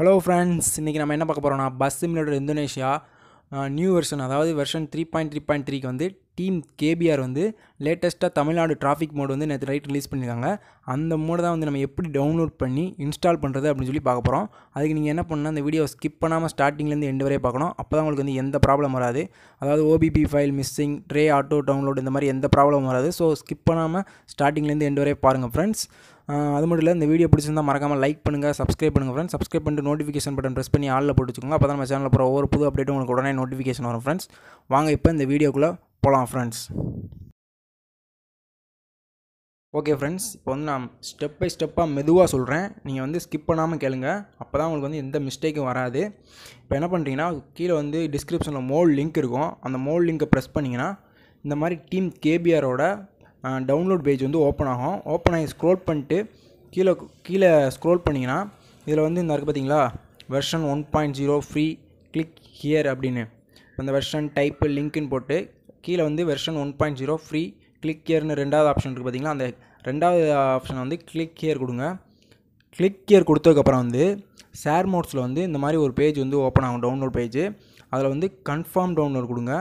hello friends இன்றைக்கி நம்ம என்ன பார்க்க போகிறோம்னா bus simulator Indonesia new version அதாவது version three point three point த்ரீக்கு வந்து டீம் கேபிஆர் வந்து லேட்டஸ்ட்டாக தமிழ்நாடு டிராஃபிக் மோடு வந்து நேற்று ரைட் ரிலீஸ் பண்ணியிருக்காங்க அந்த மோடை தான் வந்து நம்ம எப்படி டவுன்லோட் பண்ணி இன்ஸ்டால் பண்ணுறது அப்படின்னு சொல்லி பார்க்க போகிறோம் அதுக்கு நீங்கள் என்ன பண்ணால் அந்த வீடியோ ஸ்கிப் பண்ணாமல் ஸ்டார்டிங்லேருந்து எண்டு வரையே பார்க்கணும் அப்போ தான் உங்களுக்கு வந்து எந்த ப்ராப்ளம் வராது அதாவது ஓபிபி ஃபைல் மிஸ்ஸிங் ட்ரே ஆட்டோ டவுன்லோட் இந்த மாதிரி எந்த ப்ராப்ளம் வராது ஸோ ஸ்கிப் பண்ணாமல் ஸ்டார்டிங்லேருந்து எண்டு வரையே பாருங்கள் ஃப்ரெண்ட்ஸ் அது மட்டும் இல்லை இந்த வீடியோ பிடிச்சிருந்தால் மறக்காமல் லைக் பண்ணுங்கள் சப்ஸ்கிரைப் பண்ணுங்கள் ஃப்ரெண்ட்ஸ் சப்ஸ்கிரைப் பண்ணிட்டு நோட்டிஃபிகேஷன் பட்டன் ப்ரெஸ் பண்ணி ஆளில் போட்டுச்சுக்கோங்க அப்போ தான் நம்ம சேனலில் போகிற ஒவ்வொரு புது அப்டேட்டும் உங்களுக்கு உடனே நோட்டிஃபிகேஷன் வரும் ஃப்ரெண்ட்ஸ் வாங்க இப்போ இந்த வீடியோக்குள்ளே போகலாம் ஃப்ரெண்ட்ஸ் ஓகே ஃப்ரெண்ட்ஸ் இப்போ வந்து நான் ஸ்டெப் பை ஸ்டெப்பாக மெதுவாக சொல்கிறேன் நீங்கள் வந்து ஸ்கிப் பண்ணாமல் கேளுங்க அப்போ தான் உங்களுக்கு வந்து எந்த மிஸ்டேக்கும் வராது இப்போ என்ன பண்ணுறீங்கன்னா கீழே வந்து டிஸ்கிரிப்ஷனில் மோல் லிங்க் இருக்கும் அந்த மோல் லிங்க்கை ப்ரெஸ் பண்ணிங்கன்னா இந்த மாதிரி டீம் கேபிஆரோட டவுன்லோட் பேஜ் வந்து ஓப்பன் ஆகும் ஓப்பன் ஆகி ஸ்க்ரோல் பண்ணிட்டு கீழே கீழே ஸ்க்ரோல் பண்ணிங்கன்னா இதில் வந்து இந்த இருக்குது பார்த்தீங்களா version one point zero free click here அப்படின்னு அந்த வெர்ஷன் டைப்பு லிங்க்குன்னு போட்டு கீழே வந்து version one point zero free click ஹியர்னு ரெண்டாவது ஆப்ஷன் இருக்குது பார்த்தீங்களா அந்த ரெண்டாவது ஆப்ஷனை வந்து கிளிக் ஹியர் கொடுங்க கிளிக் ஹியர் கொடுத்ததுக்கப்புறம் வந்து ஷேர் மோட்ஸில் வந்து இந்த மாதிரி ஒரு பேஜ் வந்து ஓப்பன் ஆகும் டவுன்லோட் பேஜ் அதில் வந்து கன்ஃபார்ம் டவுன்லோட் கொடுங்க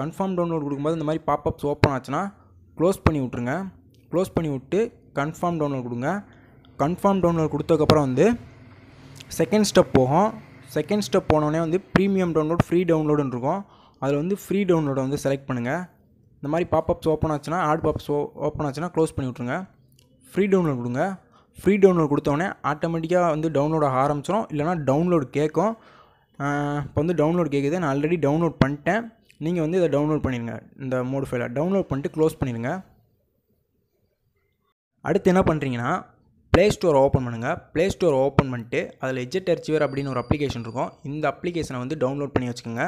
கன்ஃபார்ம் டவுன்லோட் கொடுக்கும்போது இந்த மாதிரி பாப்பப்ஸ் ஓப்பன் ஆச்சுன்னா க்ளோஸ் பண்ணி விட்ருங்க க்ளோஸ் பண்ணி விட்டு கன்ஃபார்ம் டவுன்லோட் கொடுங்க கன்ஃபார்ம் டவுன்லோட் கொடுத்ததுக்கப்புறம் வந்து செகண்ட் ஸ்டெப் போகும் செகண்ட் ஸ்டெப் போனோடனே வந்து ப்ரீமியம் டவுன்லோட் ஃப்ரீ டவுன்லோடுன்னு இருக்கும் அதில் வந்து ஃப்ரீ டவுன்லோடை வந்து செலக்ட் பண்ணுங்கள் இந்த மாதிரி பாப்பப்ஸ் ஓப்பன் ஆச்சுன்னா ஆட் பாப்ஸ் ஓப்பன் ஆச்சுன்னா க்ளோஸ் பண்ணி விட்ருங்க ஃப்ரீ டவுன்லோட் கொடுங்க ஃப்ரீ டவுன்லோட் கொடுத்தோடனே ஆட்டோமேட்டிக்காக வந்து டவுன்லோட் ஆரம்பிச்சிடும் இல்லைனா டவுன்லோடு கேட்கும் இப்போ வந்து டவுன்லோட் கேட்குது நான் ஆல்ரெடி டவுன்லோட் பண்ணிட்டேன் நீங்கள் வந்து இதை டவுன்லோட் பண்ணிடுங்க இந்த மோடு ஃபைலை டவுன்லோட் பண்ணிட்டு க்ளோஸ் பண்ணிடுங்க அடுத்து என்ன பண்ணுறீங்கன்னா ப்ளே ஸ்டோர் ஓப்பன் பண்ணுங்கள் ப்ளே ஸ்டோர் ஓப்பன் பண்ணிட்டு அதில் எஜெட் அர்ச்சிவர் அப்படின்னு ஒரு அப்ளிகேஷன் இருக்கும் இந்த அப்ளிகேஷனை வந்து டவுன்லோட் பண்ணி வச்சுக்கோங்க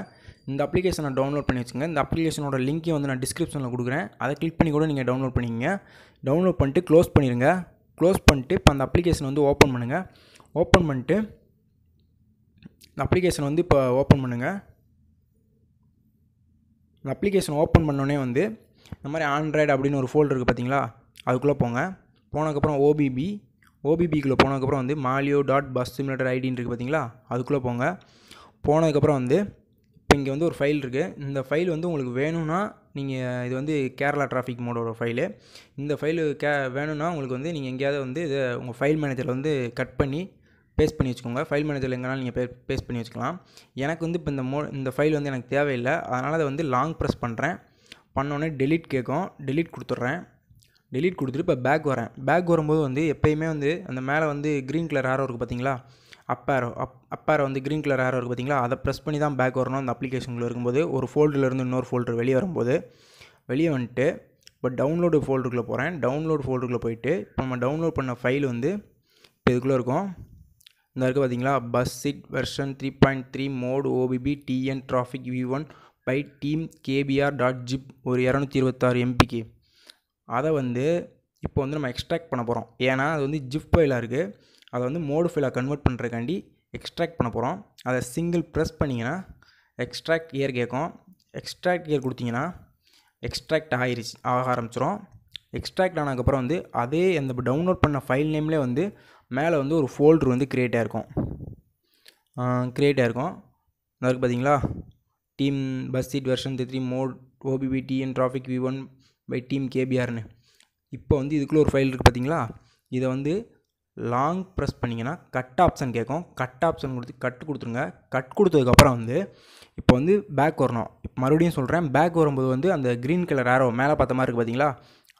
இந்த அப்ளிகேஷனை டவுன்லோட் பண்ணி வச்சுங்க இந்த அப்ளிகேஷனோட லிங்க்கை வந்து நான் டிஸ்கிரிப்ஷனில் கொடுக்குறேன் அதை கிளிக் பண்ணி கூட நீங்கள் டவுன்லோட் பண்ணிக்கங்க டவுன்லோட் பண்ணிட்டு க்ளோஸ் பண்ணிடுங்க க்ளோஸ் பண்ணிட்டு இப்போ அந்த அப்ளிகேஷன் வந்து ஓப்பன் பண்ணுங்கள் ஓப்பன் பண்ணிட்டு அப்ளிகேஷன் வந்து இப்போ ஓப்பன் பண்ணுங்கள் இந்த அப்ளிகேஷன் ஓப்பன் பண்ணோன்னே வந்து இந்த மாதிரி ஆண்ட்ராய்டு அப்படின்னு ஒரு ஃபோல்டர் இருக்குது பார்த்தீங்களா அதுக்குள்ளே போங்க போனதுக்கப்புறம் ஓபிபி ஓபிபிக்குள்ளே போனதுக்கப்புறம் வந்து மாலியோ டாட் பஸ் சிமிலேட்டர் ஐடின்னு இருக்குது பார்த்தீங்களா அதுக்குள்ளே போங்க போனதுக்கப்புறம் வந்து இப்போ இங்கே வந்து ஒரு ஃபைல் இருக்குது இந்த ஃபைல் வந்து உங்களுக்கு வேணும்னா நீங்கள் இது வந்து கேரளா டிராஃபிக் மோடோட ஃபைலு இந்த ஃபைலு கே வேணும்னா உங்களுக்கு வந்து நீங்கள் எங்கேயாவது வந்து இதை உங்கள் ஃபைல் மேனேஜரில் வந்து கட் பண்ணி பேஸ்ட் பண்ணி வச்சுக்கோங்க ஃபைல் மேனேஜரில் எங்கேனாலும் நீங்கள் பே பேஸ்ட் பண்ணி வச்சுக்கலாம் எனக்கு வந்து இப்போ இந்த மோ இந்த ஃபைல் வந்து எனக்கு தேவையில்லை அதனால் அதை வந்து லாங் ப்ரெஸ் பண்ணுறேன் பண்ணோன்னே டெலிட் கேட்கும் டெலிட் கொடுத்துட்றேன் டெலிட் கொடுத்துட்டு இப்போ பேக் வரேன் பேக் வரும்போது வந்து எப்போயுமே வந்து அந்த மேலே வந்து க்ரீன் கலர் ஆரோ இருக்குது பார்த்தீங்களா அப்பாரோ அப் அப்பாரோ வந்து க்ரீன் கலர் ஆரோ இருக்குது பார்த்தீங்களா அதை ப்ரெஸ் பண்ணி தான் பேக் வரணும் அந்த அப்ளிகேஷனில் இருக்கும்போது ஒரு ஃபோல்டர்லேருந்து இன்னொரு ஃபோல்டர் வெளியே வரும்போது வெளியே வந்துட்டு இப்போ டவுன்லோடு ஃபோல்டருக்குள்ளே போகிறேன் டவுன்லோடு ஃபோல்டருக்குள்ளே போயிட்டு இப்போ நம்ம டவுன்லோட் பண்ண ஃபைல் வந்து இப்போ இதுக்குள்ளே இருக்கும் இந்த இருக்குது பார்த்தீங்களா பஸ் சிட் version three point three mod OBB TN traffic V one by team KPR dot zip ஒரு இரநூத்தி இருபத்தாறு எம்பிக்கு அதை வந்து இப்போ வந்து நம்ம எக்ஸ்ட்ராக்ட் பண்ண போகிறோம் ஏன்னா அது வந்து ஜிப் ஃபைலாக இருக்குது அதை வந்து மோடு ஃபைலாக கன்வெர்ட் பண்ணுறக்காண்டி எக்ஸ்ட்ராக்ட் பண்ண போகிறோம் அதை சிங்கிள் ப்ரெஸ் பண்ணிங்கன்னா எக்ஸ்ட்ராக்ட் இயர் கேட்கும் எக்ஸ்ட்ராக்ட் இயர் கொடுத்தீங்கன்னா எக்ஸ்ட்ராக்ட் ஆகிருச்சு ஆக ஆரம்பிச்சிடும் எக்ஸ்ட்ராக்ட் ஆனதுக்கப்புறம் வந்து அதே அந்த டவுன்லோட் பண்ண ஃபைல் நேம்லேயே வந்து மேலே வந்து ஒரு ஃபோல்ட்ரு வந்து க்ரியேட்டாக இருக்கும் க்ரியேட்டாக இருக்கும் நல்லா இருக்குது பார்த்தீங்களா டீம் பஸ் சீட் version three mod OBB TN traffic V one by team கேபிஆர்னு இப்போ வந்து இதுக்குள்ளே ஒரு ஃபைல் இருக்குது பார்த்தீங்களா இதை வந்து லாங் ப்ரெஸ் பண்ணிங்கன்னா கட் ஆப்ஷன் கேட்கும் கட் ஆப்ஷன் கொடுத்து கட் கொடுத்துருங்க கட் கொடுத்ததுக்கப்புறம் வந்து இப்போ வந்து பேக் வரணும் இப்போ மறுபடியும் சொல்கிறேன் பேக் வரும்போது வந்து அந்த க்ரீன் கலர் ஆரோ மேலே பார்த்த மாதிரி இருக்குது பார்த்தீங்களா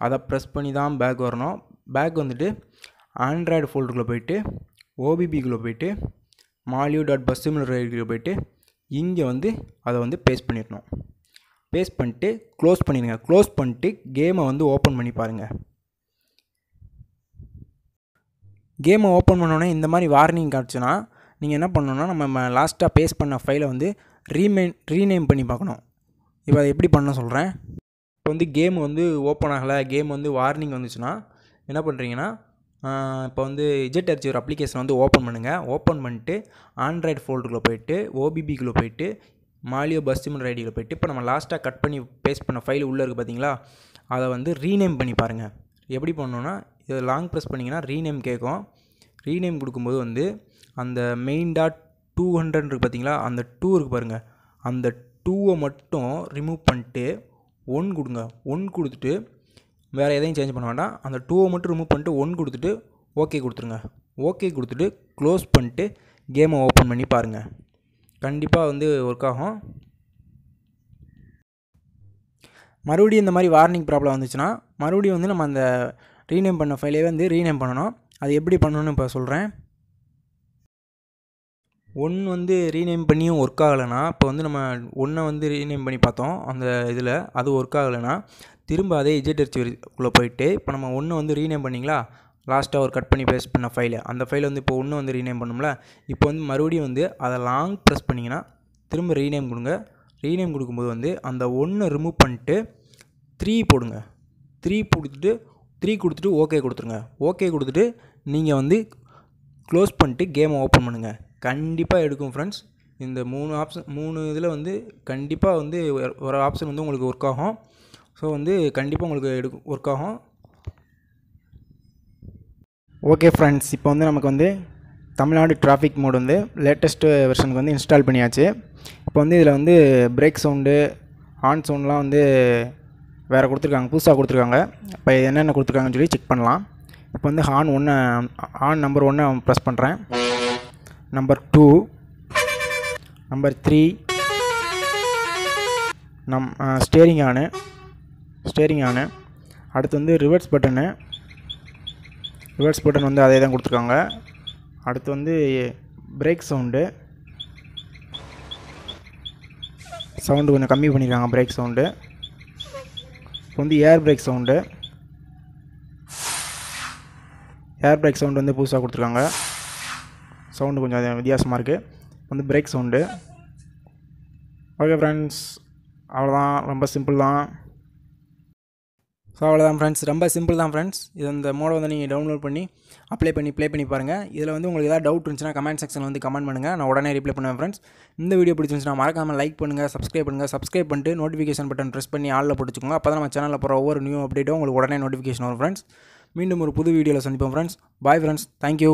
அதை ப்ரெஸ் பண்ணி தான் பேக் வரணும் பேக் வந்துட்டு ஆண்ட்ராய்டு ஃபோல்டருக்குள்ளே போயிட்டு ஓபிபிக்குள்ளே போயிட்டு மாலியூ டாட் பஸ் சிமிலர் போயிட்டு இங்கே வந்து அதை வந்து பேஸ்ட் பண்ணிடணும் பேஸ்ட் பண்ணிட்டு க்ளோஸ் பண்ணிடுங்க க்ளோஸ் பண்ணிட்டு கேமை வந்து ஓப்பன் பண்ணி பாருங்கள் கேமை ஓப்பன் பண்ணோன்னே இந்த மாதிரி வார்னிங் காட்டுச்சுன்னா நீங்கள் என்ன பண்ணணும்னா நம்ம லாஸ்ட்டாக பேஸ்ட் பண்ண ஃபைலை வந்து ரீமெயின் ரீநேம் பண்ணி பார்க்கணும் இப்போ அதை எப்படி பண்ண சொல்கிறேன் இப்போ வந்து கேம் வந்து ஓப்பன் ஆகலை கேம் வந்து வார்னிங் வந்துச்சுன்னா என்ன பண்ணுறீங்கன்னா இப்போ வந்து இஜெட் அரிச்சி ஒரு அப்ளிகேஷன் வந்து ஓப்பன் பண்ணுங்கள் ஓப்பன் பண்ணிட்டு ஆண்ட்ராய்டு ஃபோல்டுக்குள்ளே போயிட்டு ஓபிபிக்குள்ளே போயிட்டு மாலியோ பஸ் சிமன் ஐடியில் போயிட்டு இப்போ நம்ம லாஸ்ட்டாக கட் பண்ணி பேஸ்ட் பண்ண ஃபைல் உள்ளே இருக்குது பார்த்தீங்களா அதை வந்து ரீநேம் பண்ணி பாருங்கள் எப்படி பண்ணணுன்னா இதை லாங் ப்ரெஸ் பண்ணிங்கன்னா ரீநேம் கேட்கும் ரீநேம் கொடுக்கும்போது வந்து அந்த மெயின் டாட் டூ ஹண்ட்ரட் இருக்குது பார்த்தீங்களா அந்த டூ இருக்குது பாருங்கள் அந்த டூவை மட்டும் ரிமூவ் பண்ணிட்டு ஒன் கொடுங்க ஒன் கொடுத்துட்டு வேறு எதையும் சேஞ்ச் பண்ண வேண்டாம் அந்த டூவை மட்டும் ரிமூவ் பண்ணிட்டு ஒன் கொடுத்துட்டு ஓகே கொடுத்துருங்க ஓகே கொடுத்துட்டு க்ளோஸ் பண்ணிட்டு கேமை ஓப்பன் பண்ணி பாருங்கள் கண்டிப்பாக வந்து ஒர்க் ஆகும் மறுபடியும் இந்த மாதிரி வார்னிங் ப்ராப்ளம் வந்துச்சுன்னா மறுபடியும் வந்து நம்ம அந்த ரீநேம் பண்ண ஃபைலே வந்து ரீநேம் பண்ணணும் அது எப்படி பண்ணணும்னு இப்போ சொல்கிறேன் ஒன் வந்து ரீநேம் பண்ணியும் ஒர்க் ஆகலைன்னா இப்போ வந்து நம்ம ஒன்றை வந்து ரீநேம் பண்ணி பார்த்தோம் அந்த இதில் அது ஒர்க் ஆகலைன்னா திரும்ப அதே இஜெட்ஹெச் உள்ளே போயிட்டு இப்போ நம்ம ஒன்று வந்து ரீநேம் பண்ணிங்களா லாஸ்ட்டாக ஒரு கட் பண்ணி பேஸ்ட் பண்ண ஃபைலை அந்த ஃபைலை வந்து இப்போ ஒன்று வந்து ரீநேம் பண்ணோம்ல இப்போ வந்து மறுபடியும் வந்து அதை லாங் ப்ரெஸ் பண்ணிங்கன்னா திரும்ப ரீநேம் கொடுங்க ரீநேம் கொடுக்கும்போது வந்து அந்த ஒன்று ரிமூவ் பண்ணிட்டு த்ரீ போடுங்க த்ரீ கொடுத்துட்டு த்ரீ கொடுத்துட்டு ஓகே கொடுத்துருங்க ஓகே கொடுத்துட்டு நீங்கள் வந்து க்ளோஸ் பண்ணிட்டு கேமை ஓப்பன் பண்ணுங்கள் கண்டிப்பாக எடுக்கும் ஃப்ரெண்ட்ஸ் இந்த மூணு ஆப்ஷன் மூணு இதில் வந்து கண்டிப்பாக வந்து ஒரு ஆப்ஷன் வந்து உங்களுக்கு ஒர்க் ஆகும் ஸோ வந்து கண்டிப்பாக உங்களுக்கு எடு ஒர்க் ஆகும் ஓகே ஃப்ரெண்ட்ஸ் இப்போ வந்து நமக்கு வந்து தமிழ்நாடு டிராஃபிக் மோடு வந்து லேட்டஸ்ட்டு வெர்ஷனுக்கு வந்து இன்ஸ்டால் பண்ணியாச்சு இப்போ வந்து இதில் வந்து பிரேக் சவுண்டு ஆன் சவுண்ட்லாம் வந்து வேறு கொடுத்துருக்காங்க புதுசாக கொடுத்துருக்காங்க இப்போ என்னென்ன கொடுத்துருக்காங்கன்னு சொல்லி செக் பண்ணலாம் இப்போ வந்து ஹான் ஒன்று ஹான் நம்பர் ஒன்று ப்ரெஸ் பண்ணுறேன் நம்பர் டூ நம்பர் த்ரீ நம் ஸ்டேரிங் ஆனு ஸ்டேரிங் ஆனு அடுத்து வந்து ரிவர்ஸ் பட்டனு ரிவர்ஸ் பட்டன் வந்து அதே தான் கொடுத்துருக்காங்க அடுத்து வந்து பிரேக் சவுண்டு சவுண்டு கொஞ்சம் கம்மி பண்ணியிருக்காங்க பிரேக் சவுண்டு இப்போ வந்து air brake sound air brake sound வந்து புதுசாக கொடுத்துருக்காங்க சவுண்டு கொஞ்சம் வித்தியாசமாக இருக்குது வந்து பிரேக் சவுண்டு ஓகே ஃப்ரெண்ட்ஸ் அவ்வளோதான் ரொம்ப சிம்பிள் தான் ஸோ அவ்வளோதான் ஃப்ரெண்ட்ஸ் ரொம்ப சிம்பிள் தான் ஃப்ரெண்ட்ஸ் இது இந்த மோட வந்து நீங்கள் டவுன்லோட் பண்ணி அப்ளை பண்ணி ப்ளே பண்ணி பாருங்கள் இதில் வந்து உங்களுக்கு ஏதாவது டவுட் இருந்துச்சுன்னா கமெண்ட் செக்ஷனில் வந்து கமெண்ட் பண்ணுங்கள் நான் உடனே ரிப்ளை பண்ணுவேன் ஃப்ரெண்ட்ஸ் இந்த வீடியோ பிடிச்சிருந்துச்சுன்னா மறக்காமல் லைக் பண்ணுங்கள் சப்ஸ்கிரைப் பண்ணுங்கள் சப்ஸ்கிரைப் பண்ணிட்டு நோட்டிஃபிகேஷன் பட்டன் ப்ரெஸ் பண்ணி ஆளில் பிடிச்சிக்கோங்க அப்போ தான் நம்ம சேனலில் போகிற ஒவ்வொரு நியூ அப்டேட்டும் உங்களுக்கு உடனே நோட்டிஃபிகேஷன் வரும் ஃப்ரெண்ட்ஸ் மீண்டும் ஒரு புது வீடியோவில் சந்திப்போம் ஃப்ரெண்ட்ஸ் பாய் ஃப்ரெண்ட்ஸ் தேங்க்யூ